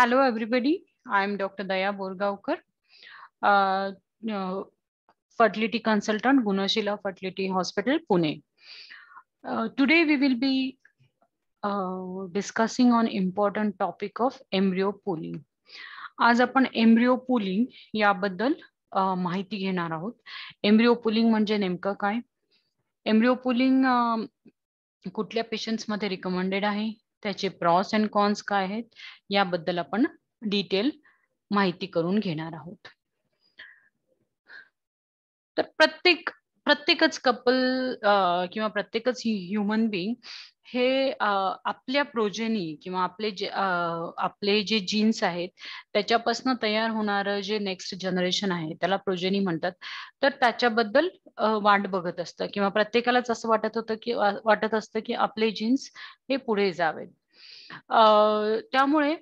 Hello, everybody. I'm Dr. Daya Borgaukar, uh, uh, fertility consultant, Gunashila Fertility Hospital, Pune. Uh, today, we will be discussing on important topic of embryo pooling. आज आपण embryo pulling याबद्दल माहिती घेणार आहोत embryo pooling म्हणजे नेमकं काय embryo pulling कुठल्या पेशंट्समध्ये रिकमेंडेड आहे त्याचे प्रॉस अँड कॉन्स काय आहेत याबद्दल आपण डिटेल माहिती करून घेणार आहोत तर प्रत्येक प्रत्येकच कपल किंवा प्रत्येकच ह्युमन बिईंग हे आपल्या प्रोजेनी किंवा आपले जे आपले जे जीन्स आहेत त्याच्यापासून तयार होणार जे नेक्स्ट जनरेशन आहे त्याला प्रोजेनी म्हणतात तर त्याच्याबद्दल वाट बघत असतं किंवा प्रत्येकालाच असं वाटत होतं की वाटत असतं की आपले जीन्स हे पुढे जावेत त्यामुळे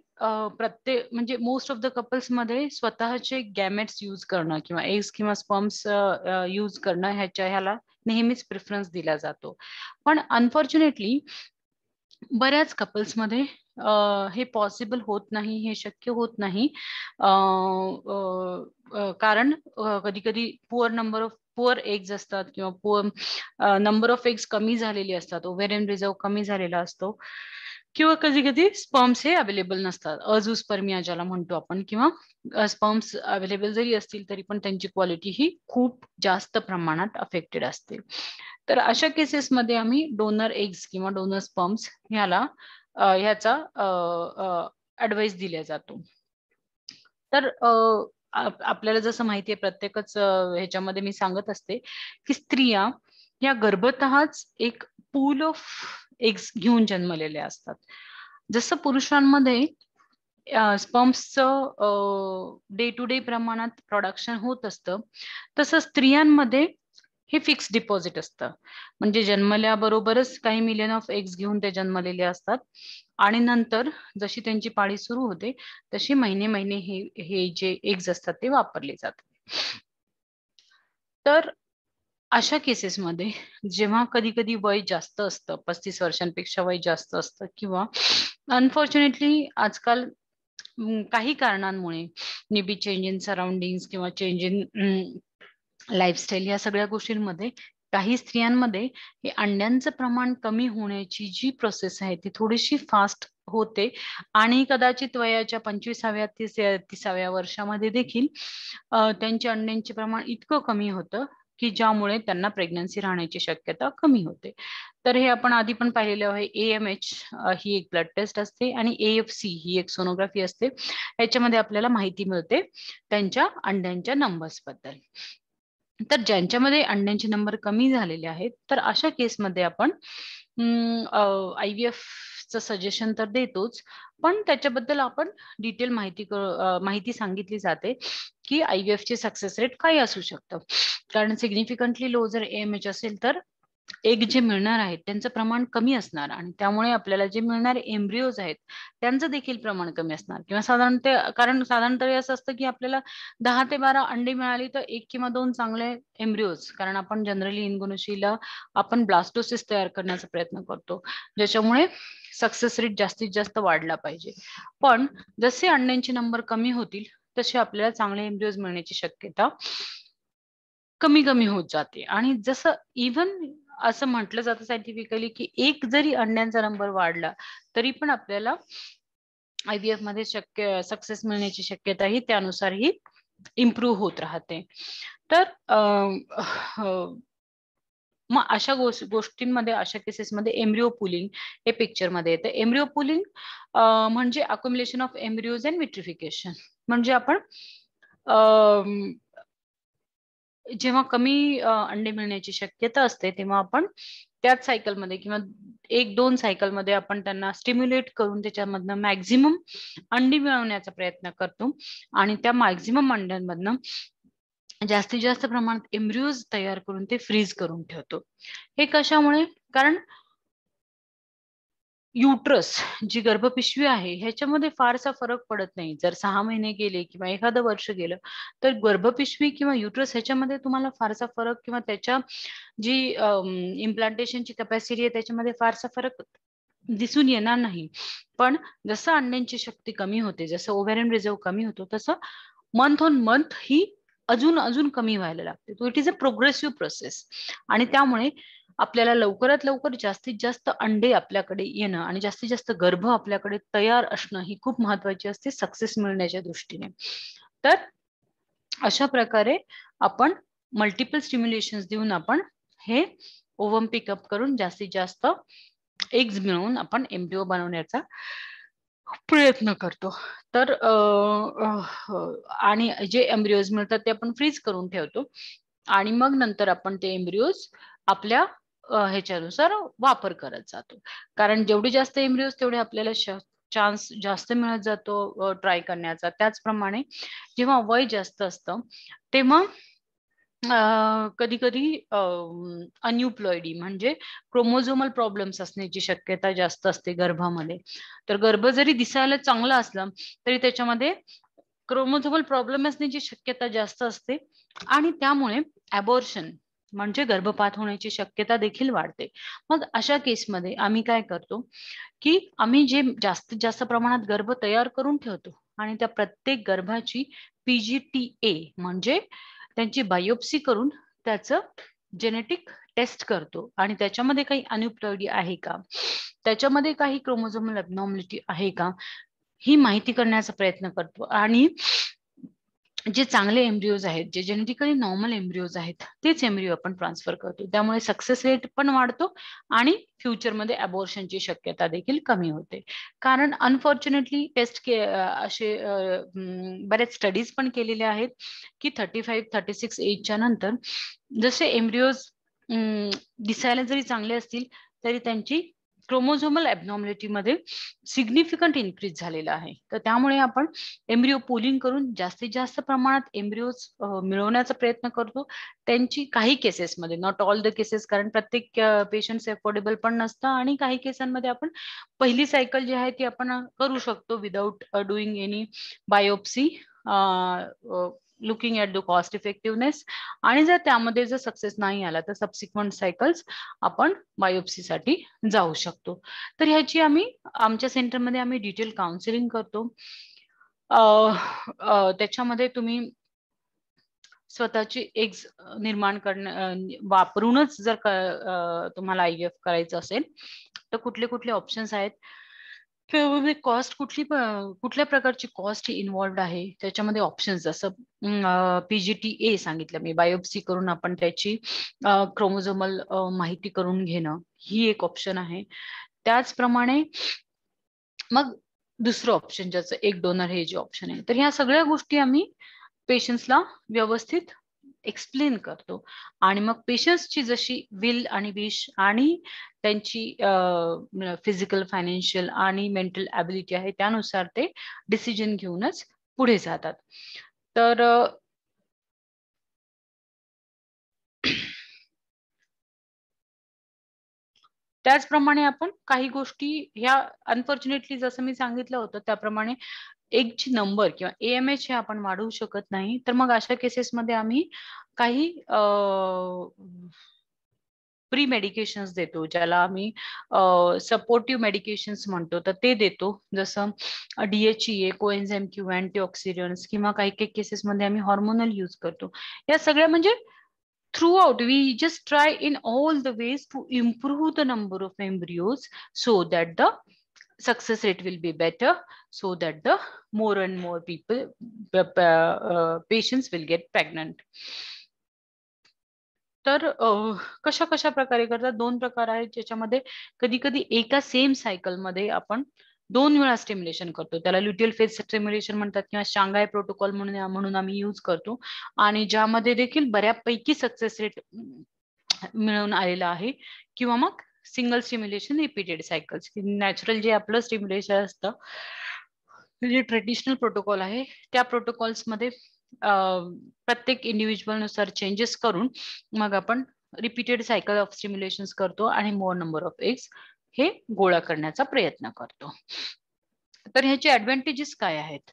प्रत्येक म्हणजे मोस्ट ऑफ द कपल्स मध्ये स्वतःचे गॅमेट्स युज करणं किंवा एग्स किंवा स्पर्म्स यूज करणं ह्याच्या ह्याला नेहमीच प्रेफरन्स दिला जातो पण अनफॉर्च्युनेटली बऱ्याच कपल्समध्ये हे पॉसिबल होत नाही हे शक्य होत नाही कारण कधी कधी poor number of poor eggs असतात किंवा पुअर नंबर ऑफ एग्स कमी झालेली असतात ओव्हेरियन रिझर्व कमी झालेला असतो किंवा कधी कधी स्पर्म्स हे अवेलेबल नसतात अजुस्पर्मिया ज्याला म्हणतो आपण किंवा स्पर्म्स अवेलेबल जरी असतील तरी पण त्यांची क्वालिटी ही खूप जास्त प्रमाणात अफेक्टेड असते तर अशा केसेसमध्ये आम्ही डोनर एग्स किंवा डोनर स्पर्म्स ह्याला ह्याचा ऍडवाइस दिला जातो तर आपल्याला जसं माहिती आहे प्रत्येकच ह्याच्यामध्ये मी सांगत असते की स्त्रिया या गर्भतःच एक पूल ऑफ एग्स घेऊन जन्मलेले असतात जसं पुरुषांमध्ये स्पर्म्सचं डे टू डे प्रमाणात प्रोडक्शन होत असतं तसं स्त्रियांमध्ये हे फिक्स डिपॉझिट असतं म्हणजे जन्मल्याबरोबरच काही मिलियन ऑफ एग्स घेऊन ते जन्मलेले असतात आणि नंतर जशी त्यांची पाळी सुरू होते तशी महिने महिने हे हे जे एग्स असतात ते वापरले जातात तर अशा केसेसमध्ये जेव्हा कधी कधी वय जास्त असतं पस्तीस वर्षांपेक्षा वय जास्त असतं किंवा अनफॉर्च्युनेटली आजकाल काही कारणांमुळे मेबी चेंज इन सराउंडिंग किंवा चेंज इन लाईफस्टाईल या सगळ्या गोष्टींमध्ये काही स्त्रियांमध्ये हे अंड्यांचं प्रमाण कमी होण्याची जी प्रोसेस आहे ती थोडीशी फास्ट होते आणि कदाचित वयाच्या पंचवीसाव्या तिसाव्या वर्षामध्ये देखील त्यांच्या अंड्यांचे प्रमाण इतकं कमी होतं की ज्यामुळे त्यांना प्रेग्नन्सी राहण्याची शक्यता कमी होते तर हे आपण आधी पण पाहिलेलं आहे ए एम एच ही एक ब्लड टेस्ट असते आणि ए एफ सी ही एक सोनोग्राफी असते याच्यामध्ये आपल्याला माहिती मिळते त्यांच्या अंड्यांच्या नंबर्स बद्दल तर ज्यांच्यामध्ये अंड्यांचे नंबर कमी झालेले आहेत तर अशा केसमध्ये आपण आय व्ही चं सजेशन तर देतोच पण त्याच्याबद्दल आपण डिटेल माहिती माहिती सांगितली जाते की आय व्ही एफचे सक्सेस रेट काय असू शकतं कारण सिग्निफिकंटली लो जर एएमएच असेल तर एक जे मिळणार आहेत त्यांचं प्रमाण कमी असणार आणि त्यामुळे आपल्याला जे मिळणारे एम्ब्रिओज आहेत त्यांचं देखील प्रमाण कमी असणार किंवा साधारण ते कारण साधारणतः असं असतं की आपल्याला दहा ते बारा अंडी मिळाली तर एक किंवा दोन चांगले एम्ब्रिओज कारण आपण जनरली इनगोनोशीला आपण ब्लास्टोसिस तयार करण्याचा प्रयत्न करतो ज्याच्यामुळे सक्सेस रेट जास्तीत जास्त वाढला पाहिजे पण जसे अंड्यांची नंबर कमी होतील तसे आपल्याला चांगले एम्ब्रिओज मिळण्याची शक्यता कमी कमी होत जाते आणि जसं इव्हन असं म्हटलं जातं सायंटिफिकली की एक जरी अंड्यांचा नंबर वाढला तरी पण आपल्याला आयव्हीएफ मध्ये शक्य सक्सेस मिळण्याची शक्यता ही त्यानुसार ही इम्प्रूव्ह होत राहते तर मग अशा गोष्टींमध्ये अशा केसेसमध्ये एम्ब्रिओ पुलिंग हे पिक्चरमध्ये येतं एम्ब्रिओ पुलिंग म्हणजे accumulation of embryos and vitrification म्हणजे आपण जेव्हा कमी अंडे मिळण्याची शक्यता असते, तेव्हा आपण त्याच सायकलमध्ये किंवा 1-2 सायकलमध्ये आपण त्यांना स्टिम्युलेट करून त्याच्यामधनं मॅक्झिमम अंडी मिळवण्याचा प्रयत्न करतो आणि त्या मॅक्झिमम अंड्यांमधनं जास्तीत जास्त प्रमाणात एम्ब्रियोज तयार करून ते फ्रीज करून ठेवतो. हे कशामुळे? कारण युट्रस जी गर्भपिशवी आहे ह्याच्यामध्ये फारसा फरक पडत नाही जर सहा महिने गेले किंवा एखादं वर्ष गेलं तर गर्भपिशवी किंवा युट्रस ह्याच्यामध्ये तुम्हाला फारसा फरक किंवा त्याच्या जी इम्प्लांटेशनची कॅपॅसिटी आहे त्याच्यामध्ये फारसा फरक दिसून येणार नाही पण जसं अंड्यांची शक्ती कमी होते जसं एन रिझर्व्ह कमी होतो तसं मंथ ऑन मंथ ही अजून अजून कमी व्हायला लागते तो it is a progressive process आणि त्यामुळे आपल्याला लवकरात लवकर जास्तीत जास्त अंडे आपल्याकडे येणं आणि जास्तीत जास्त गर्भ आपल्याकडे तयार असणं ही खूप महत्वाची असते सक्सेस मिळण्याच्या दृष्टीने तर अशा प्रकारे आपण मल्टिपल स्टिम्युलेशन देऊन आपण हे ओव्हम पिकअप करून जास्तीत जास्त एग्ज मिळवून आपण एमडीओ बनवण्याचा प्रयत्न करतो तर हो, आणि जे एम्ब्रिओज मिळतात ते आपण फ्रीज करून ठेवतो आणि मग नंतर आपण ते एम्ब्रिओज आपल्या ह्याच्यानुसार वापर करत जातो कारण जेवढी जास्त एम्ब्रिओज तेवढे आपल्याला चान्स जास्त मिळत जातो ट्राय करण्याचा त्याचप्रमाणे जेव्हा वय जास्त असतं तेव्हा कधी कधी अन्युप्लॉइडी म्हणजे क्रोमोझोमल प्रॉब्लेम्स असण्याची शक्यता जास्त असते गर्भामध्ये तर गर्भ जरी दिसायला चांगला असला तरी त्याच्यामध्ये क्रोमोझोमल प्रॉब्लेम असण्याची शक्यता जास्त असते आणि त्यामुळे अबॉर्शन म्हणजे गर्भपात होण्याची शक्यता देखील वाढते मग अशा केसमध्ये आम्ही काय करतो की आम्ही जे जास्तीत जास्त प्रमाणात गर्भ तयार करून ठेवतो आणि त्या प्रत्येक गर्भाची पीजीटीए म्हणजे त्यांची बायोप्सी करून त्याचं जेनेटिक टेस्ट करतो आणि त्याच्यामध्ये काही अनुप्रयोगी आहे का त्याच्यामध्ये काही क्रोमोझोमल अबनॉर्मॅलिटी आहे का ही माहिती करण्याचा प्रयत्न करतो आणि जे चांगले एम्ब्रिओज आहेत जे जेनेटिकली नॉर्मल एम्ब्रिओज आहेत तेच एम्ब्रिओ आपण ट्रान्सफर करतो त्यामुळे सक्सेस रेट पण वाढतो आणि फ्युचरमध्ये अबॉर्शनची शक्यता देखील कमी होते कारण अनफॉर्च्युनेटली टेस्ट के असे बऱ्याच स्टडीज पण केलेल्या आहेत की थर्टी फाईव्ह थर्टी सिक्स एजच्या नंतर जसे एम्ब्रिओज दिसायला जरी चांगले असतील तरी त्यांची क्रोमोझोमल मध्ये सिग्निफिकंट इन्क्रीज झालेला आहे तर त्यामुळे आपण एम्ब्रिओ पोलिंग करून जास्तीत जास्त प्रमाणात एम्ब्रिओ मिळवण्याचा प्रयत्न करतो त्यांची काही केसेसमध्ये नॉट ऑल द केसेस कारण प्रत्येक पेशंट अफोर्डेबल पण नसतं आणि काही केसांमध्ये आपण पहिली सायकल जी आहे ती आपण करू शकतो without doing any biopsy looking at the cost effectiveness आणि जर त्यामध्ये जर सक्सेस नाही आला तर सबसिक्वंट सायकल्स आपण बायोप्सीसाठी जाऊ शकतो तर ह्याची आम्ही आमच्या सेंटरमध्ये आम्ही डिटेल काउन्सिलिंग करतो त्याच्यामध्ये तुम्ही स्वतःची एक्स निर्माण करणं वापरूनच जर तुम्हाला आय एफ करायचं असेल तर कुठले कुठले ऑप्शन्स आहेत त्यामध्ये कॉस्ट कुठली कुठल्या प्रकारची कॉस्ट इन्वॉल्ड आहे त्याच्यामध्ये ऑप्शन्स जसं पीजीटी ए सांगितलं मी बायोप्सी करून आपण त्याची क्रोमोझोमल माहिती करून घेणं ही एक ऑप्शन आहे त्याचप्रमाणे मग दुसरं ऑप्शन ज्याचं एक डोनर हे जे ऑप्शन आहे तर ह्या सगळ्या गोष्टी आम्ही पेशंट्सला व्यवस्थित एक्सप्लेन करतो आणि मग पेशन्सची जशी विल आणि विश आणि त्यांची फिजिकल फायनान्शियल आणि मेंटल ॲबिलिटी आहे त्यानुसार ते डिसिजन घेऊनच पुढे जातात तर त्याचप्रमाणे आपण काही गोष्टी ह्या अनफॉर्च्युनेटली जसं मी सांगितलं होतं त्याप्रमाणे एक नंबर किंवा एएमएच हे आपण वाढवू शकत नाही तर मग अशा केसेसमध्ये आम्ही काही प्री मेडिकेशन्स देतो ज्याला आम्ही सपोर्टिव्ह मेडिकेशन्स म्हणतो तर ते देतो जसं ए कोएन्झेम e किंवा अँटीऑक्सिडंट्स किंवा काही काही केसेसमध्ये आम्ही हॉर्मोनल यूज करतो या सगळ्या म्हणजे throughout we just try in all the ways to improve the number of embryos so that the success rate will be better so that the more and more people, uh, uh patients will get pregnant. तर कशा कशा प्रकारे करतात दोन प्रकार आहेत ज्याच्यामध्ये कधी कधी एका सेम सायकल मध्ये आपण दोन वेळा स्टिम्युलेशन करतो त्याला ल्युटियल फेस स्टिम्युलेशन म्हणतात किंवा शांघाय प्रोटोकॉल म्हणून म्हणून आम्ही युज करतो आणि ज्यामध्ये देखील बऱ्यापैकी सक्सेस रेट मिळवून आलेला आहे किंवा मग single stimulation repeated cycle natural जे आपलं स्टिम्युलेशन असतं जे ट्रेडिशनल प्रोटोकॉल आहे त्या प्रोटोकॉल्समध्ये प्रत्येक नुसार चेंजेस करून मग आपण रिपीटेड सायकल ऑफ स्टिम्युलेशन करतो आणि मोर नंबर ऑफ एग्स हे गोळा करण्याचा प्रयत्न करतो तर ह्याचे ऍडव्हान्टेजेस काय आहेत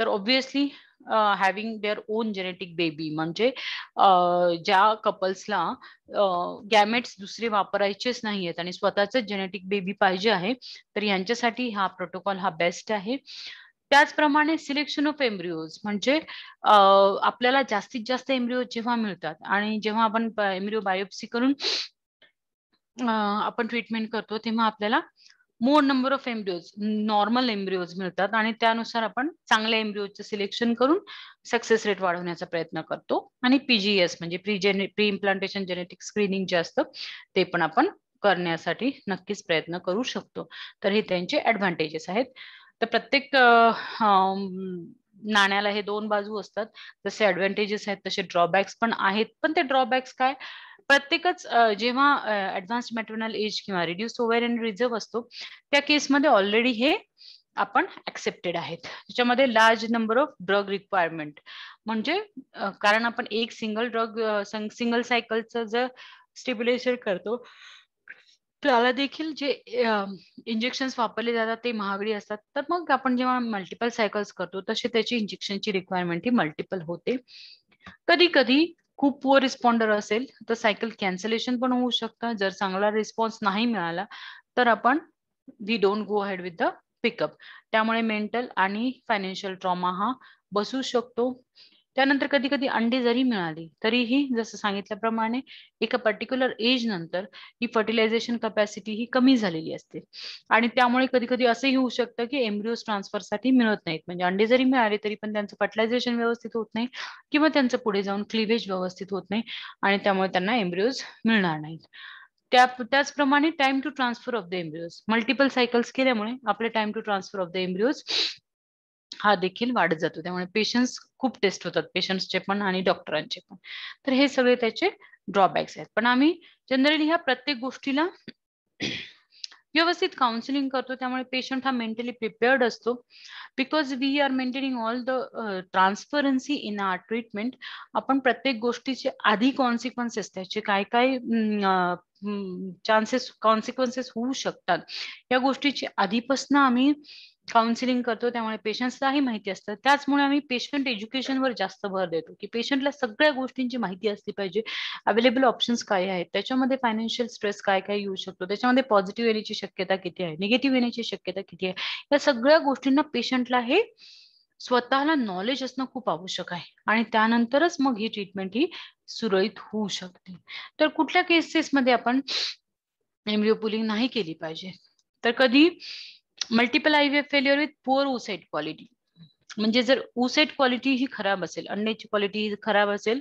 तर obviously having their own genetic baby म्हणजे ज्या कपल्सला गॅमेट्स दुसरे वापरायचेच नाही आहेत आणि स्वतःच जेनेटिक बेबी पाहिजे आहे तर यांच्यासाठी हा प्रोटोकॉल हा बेस्ट आहे त्याचप्रमाणे सिलेक्शन ऑफ एम्ब्रिओज म्हणजे आपल्याला जास्तीत जास्त एम्ब्रिओ जेव्हा मिळतात आणि जेव्हा आपण एम्ब्रिओ बायोप्सी करून आपण ट्रीटमेंट करतो तेव्हा आपल्याला more number of embryos normal embryos मिळतात आणि त्यानुसार आपण चांगल्या चे सिलेक्शन करून सक्सेस रेट वाढवण्याचा प्रयत्न करतो आणि पीजीएस म्हणजे प्री जेने प्री इम्प्लांटेशन जेनेटिक स्क्रीनिंग जे असतं ते पण आपण करण्यासाठी नक्कीच प्रयत्न करू शकतो तर हे त्यांचे ऍडव्हान्टेजेस आहेत तर प्रत्येक नाण्याला हे दोन बाजू असतात जसे ऍडव्हान्टेजेस आहेत तसे ड्रॉबॅक्स पण आहेत पण ते ड्रॉबॅक्स काय प्रत्येकच जेव्हा ऍडव्हान्स मॅटर्नल एज किंवा रिड्यूस ओव्हर अँड रिझर्व्ह असतो त्या केसमध्ये ऑलरेडी हे आपण ऍक्सेप्टेड आहेत त्याच्यामध्ये large number of drug requirement म्हणजे कारण आपण एक सिंगल ड्रग सिंगल सायकलचं जर स्टेबिलायझर करतो त्याला देखील जे इंजेक्शन वापरले जातात ते महागडी असतात तर मग आपण जेव्हा मल्टिपल सायकल्स करतो तसे त्याची इंजेक्शनची रिक्वायरमेंट ही मल्टिपल होते कधी कधी खूप पुअर रिस्पॉन्डर असेल तर सायकल कॅन्सलेशन पण होऊ शकतं जर चांगला रिस्पॉन्स नाही मिळाला तर आपण we don't go ahead with the pickup त्यामुळे मेंटल आणि फायनान्शियल ट्रॉमा हा बसू शकतो त्यानंतर कधी कधी अंडी जरी मिळाली तरीही जसं सांगितल्याप्रमाणे एका पर्टिक्युलर एज नंतर ही फर्टिलायझेशन कपॅसिटी ही कमी झालेली असते आणि त्यामुळे कधी कधी असंही होऊ शकतं की ट्रान्सफर ट्रान्सफरसाठी मिळत नाहीत म्हणजे अंडी जरी मिळाले तरी पण त्यांचं फर्टिलायझेशन व्यवस्थित होत नाही किंवा त्यांचं पुढे जाऊन क्लिव्हेज व्यवस्थित होत नाही आणि त्यामुळे त्यांना एम्ब्रिओज मिळणार नाहीत त्या त्याचप्रमाणे time to transfer of the embryos multiple cycles केल्यामुळे आपले time to transfer of the embryos हा देखील वाढत जातो त्यामुळे पेशंट्स खूप टेस्ट होतात पेशंट्सचे पण आणि डॉक्टरांचे पण तर हे सगळे त्याचे ड्रॉबॅक्स आहेत पण आम्ही जनरली ह्या प्रत्येक गोष्टीला व्यवस्थित काउन्सिलिंग करतो त्यामुळे पेशंट हा मेंटली प्रिपेअर्ड असतो because we are maintaining all the transparency in our treatment आपण प्रत्येक गोष्टीचे आधी कॉन्सिक्वन्सेस त्याचे काय काय चान्सेस कॉन्सिक्वन्सेस होऊ शकतात या गोष्टीची आधीपासून आम्ही काउन्सिलिंग करतो त्यामुळे पेशंट्सलाही माहिती असतं त्याचमुळे आम्ही पेशंट एज्युकेशनवर जास्त भर देतो की पेशंटला सगळ्या गोष्टींची माहिती असली पाहिजे अवेलेबल ऑप्शन्स काय आहेत त्याच्यामध्ये फायनान्शियल स्ट्रेस काय काय येऊ शकतो त्याच्यामध्ये पॉझिटिव्ह येण्याची शक्यता किती आहे निगेटिव्ह येण्याची शक्यता किती आहे या सगळ्या गोष्टींना पेशंटला हे स्वतःला नॉलेज असणं खूप आवश्यक आहे आणि त्यानंतरच मग ही ट्रीटमेंट ही सुरळीत होऊ शकते तर कुठल्या केसेसमध्ये आपण एम्ब्रिओ पुलिंग नाही केली पाहिजे तर कधी multiple F failure with poor oocyte quality म्हणजे जर उसेट क्वालिटी ही खराब असेल अंड्याची क्वालिटी खराब असेल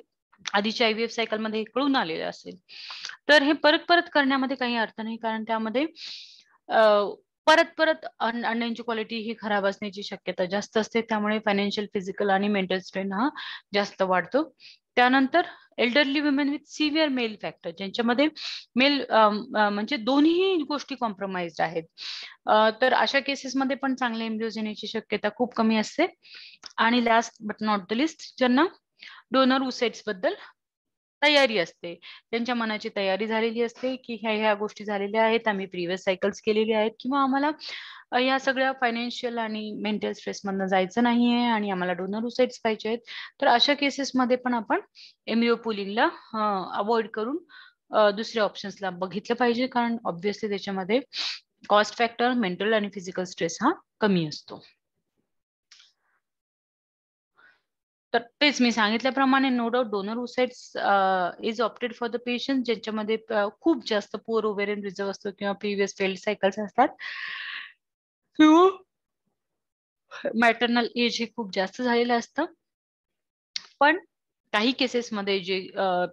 आधीच्या आयव्हीएफ सायकल मध्ये कळून आलेले असेल तर हे परत परत करण्यामध्ये काही अर्थ नाही कारण त्यामध्ये परत परत अंड्यांची क्वालिटी ही खराब असण्याची शक्यता जास्त असते त्यामुळे फायनान्शियल फिजिकल आणि मेंटल स्ट्रेन हा जास्त वाढतो त्यानंतर elderly women with severe male factor ज्यांच्यामध्ये मेल म्हणजे दोन्ही गोष्टी कॉम्प्रोमाइज आहेत तर अशा केसेसमध्ये पण चांगले एम्ब्रिओज येण्याची शक्यता खूप कमी असते आणि last but not the least ज्यांना डोनर उसेट्स बद्दल तयारी असते त्यांच्या मनाची तयारी झालेली असते की ह्या ह्या गोष्टी झालेल्या आहेत आम्ही प्रिव्हियस सायकल्स केलेले आहेत किंवा आम्हाला या सगळ्या फायनान्शियल आणि मेंटल स्ट्रेसमधनं जायचं नाहीये आणि आम्हाला डोनर उसाइड्स पाहिजे आहेत तर अशा केसेसमध्ये पण आपण एमिओपुलिंगला अवॉइड करून दुसऱ्या ऑप्शन्सला बघितलं पाहिजे कारण ऑब्व्हियसली त्याच्यामध्ये कॉस्ट फॅक्टर मेंटल आणि फिजिकल स्ट्रेस हा कमी असतो तर तेच मी सांगितल्याप्रमाणे no doubt donor oocytes is opted for the patient ज्यांच्यामध्ये uh, खूप जास्त पुअर ओवेरियन रिझर्व असतो किंवा प्रिव्हियस फेल्ड सायकल्स असतात किंवा मॅटर्नल एज हे खूप जास्त झालेलं असतं पण काही केसेसमध्ये जे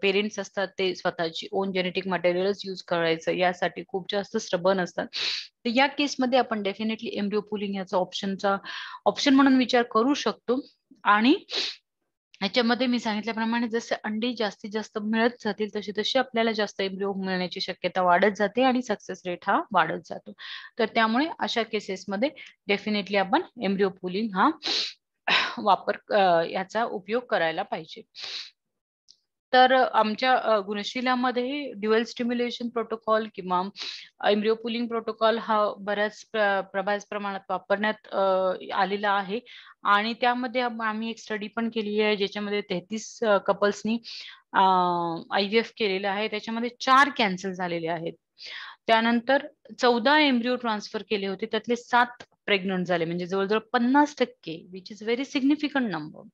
पेरेंट्स uh, असतात ते स्वतःची ओन जेनेटिक मटेरियल्स यूज करायचं यासाठी खूप जास्त स्ट्रबन असतात तर या केसमध्ये आपण डेफिनेटली एम्ब्रिओ पुलिंग याचा ऑप्शनचा ऑप्शन म्हणून विचार करू शकतो आणि याच्यामध्ये मी सांगितल्याप्रमाणे जसे अंडी जास्तीत जास्त मिळत जातील तशी तशी आपल्याला जास्त एम्ब्रिओ मिळण्याची शक्यता वाढत जाते आणि सक्सेस रेट हा वाढत जातो तर त्यामुळे अशा केसेसमध्ये डेफिनेटली आपण एम्ब्रिओ पुलिंग हा वापर याचा उपयोग करायला पाहिजे तर आमच्या गुणशिलामध्ये ड्युएल स्टिम्युलेशन प्रोटोकॉल किंवा एम्ब्रिओ पुलिंग प्रोटोकॉल हा बऱ्याच प्रभास प्रमाणात वापरण्यात आलेला आहे आणि त्यामध्ये आम्ही एक स्टडी पण केली आहे ज्याच्यामध्ये तेहतीस कपल्सनी आय व्ही एफ केलेलं आहे त्याच्यामध्ये चार कॅन्सल झालेले आहेत त्यानंतर चौदा एम्ब्रिओ ट्रान्सफर केले होते त्यातले सात प्रेग्नंट झाले म्हणजे जवळजवळ पन्नास टक्के which is very significant number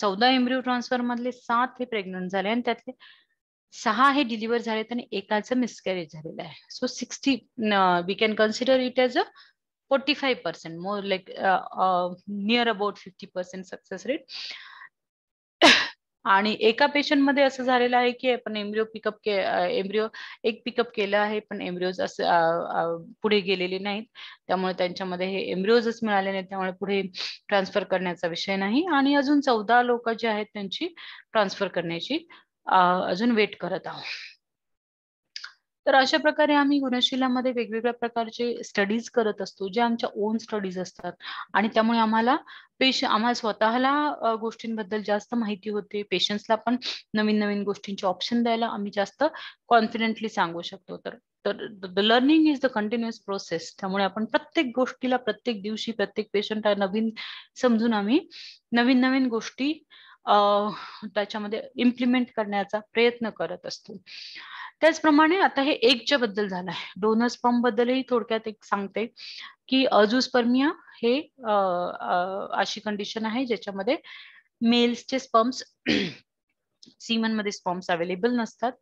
चौदा एम्ब्रिओ ट्रान्सफर मधले सात हे प्रेग्नंट झाले आणि त्यातले सहा हे डिलिव्हर झालेत आणि एकाचं मिसकॅरेज झालेलं आहे so sixty we can consider it as a forty five percent more like near about fifty percent success rate आणि एका पेशंटमध्ये असं झालेलं आहे की आपण एम्ब्रिओ पिकअप के एम्ब्रिओ एक पिकअप केलं आहे पण एम्ब्रिओज असं पुढे गेलेले नाहीत त्यामुळे त्यांच्यामध्ये हे एम्ब्रिओजच मिळाले नाहीत त्यामुळे पुढे ट्रान्सफर करण्याचा विषय नाही आणि अजून चौदा लोक जे आहेत त्यांची ट्रान्सफर करण्याची अजून वेट करत आहोत तर अशा प्रकारे आम्ही गुणशिलामध्ये वेगवेगळ्या प्रकारचे स्टडीज करत असतो जे आमच्या ओन स्टडीज असतात आणि त्यामुळे आम्हाला पेश आम्हाला स्वतःला गोष्टींबद्दल जास्त माहिती होते पेशंट्सला पण नवीन नवीन गोष्टींचे ऑप्शन द्यायला आम्ही जास्त कॉन्फिडेंटली सांगू शकतो तर the learning is the continuous process त्यामुळे आपण प्रत्येक गोष्टीला प्रत्येक दिवशी प्रत्येक पेशंट नवीन समजून आम्ही नवीन नवीन गोष्टी त्याच्यामध्ये इम्प्लिमेंट करण्याचा प्रयत्न करत असतो त्याचप्रमाणे आता हे एकच्या बद्दल झालं आहे डोनर पंप बद्दलही थोडक्यात एक सांगते की स्पर्मिया हे अशी कंडिशन आहे ज्याच्यामध्ये मेल्सचे स्पर्म्स मध्ये स्पर्म्स अवेलेबल नसतात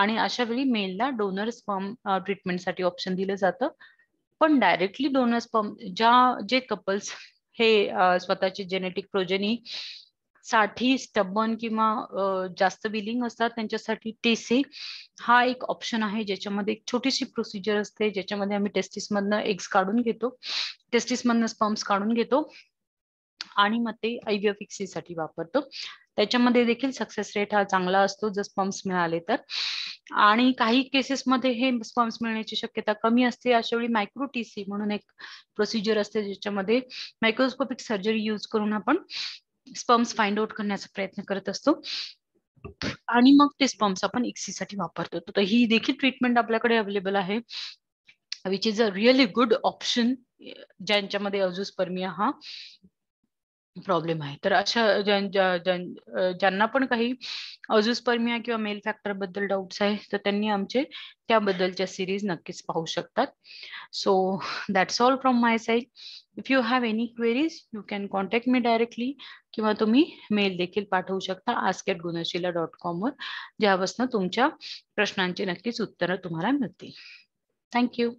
आणि अशा वेळी मेलला डोनर स्पर्म ट्रीटमेंटसाठी ऑप्शन दिलं जातं पण डायरेक्टली डोनर स्पम ज्या जे कपल्स हे स्वतःचे जेनेटिक प्रोजेनी साठी स्टबन किंवा जास्त बिलिंग असतात त्यांच्यासाठी टेसी हा एक ऑप्शन आहे ज्याच्यामध्ये एक छोटीशी प्रोसिजर असते ज्याच्यामध्ये आम्ही टेस्टिसमधनं एग्स काढून घेतो टेस्टिसमधनं स्पम्स काढून घेतो आणि मग ते आयव्हीएफिक्सी साठी वापरतो त्याच्यामध्ये देखील सक्सेस रेट हा चांगला असतो जर स्पम्स मिळाले तर आणि काही केसेसमध्ये हे स्पम्स मिळण्याची शक्यता कमी असते अशा वेळी मायक्रो टीसी म्हणून एक प्रोसिजर असते ज्याच्यामध्ये मायक्रोस्कोपिक सर्जरी यूज करून आपण स्पर्म्स फाइंड आउट करण्याचा प्रयत्न करत असतो आणि मग ते स्पर्म्स आपण एक्सीसाठी वापरतो तर ही देखील ट्रीटमेंट आपल्याकडे अवेलेबल आहे which is a really good option ज्यांच्यामध्ये स्पर्मिया हा प्रॉब्लेम आहे तर अशा ज्यांना पण काही अजूस्पर्मिया किंवा मेल फॅक्टर बद्दल डाऊट्स आहे तर त्यांनी आमचे त्याबद्दलच्या सिरीज नक्कीच पाहू शकतात so that's all from my side if you have any queries you can contact me directly किंवा तुम्ही मेल देखील पाठवू शकता आस्केट गुणशिला डॉट कॉम वर ज्यापासून तुमच्या प्रश्नांची नक्कीच उत्तरं तुम्हाला मिळतील थँक्यू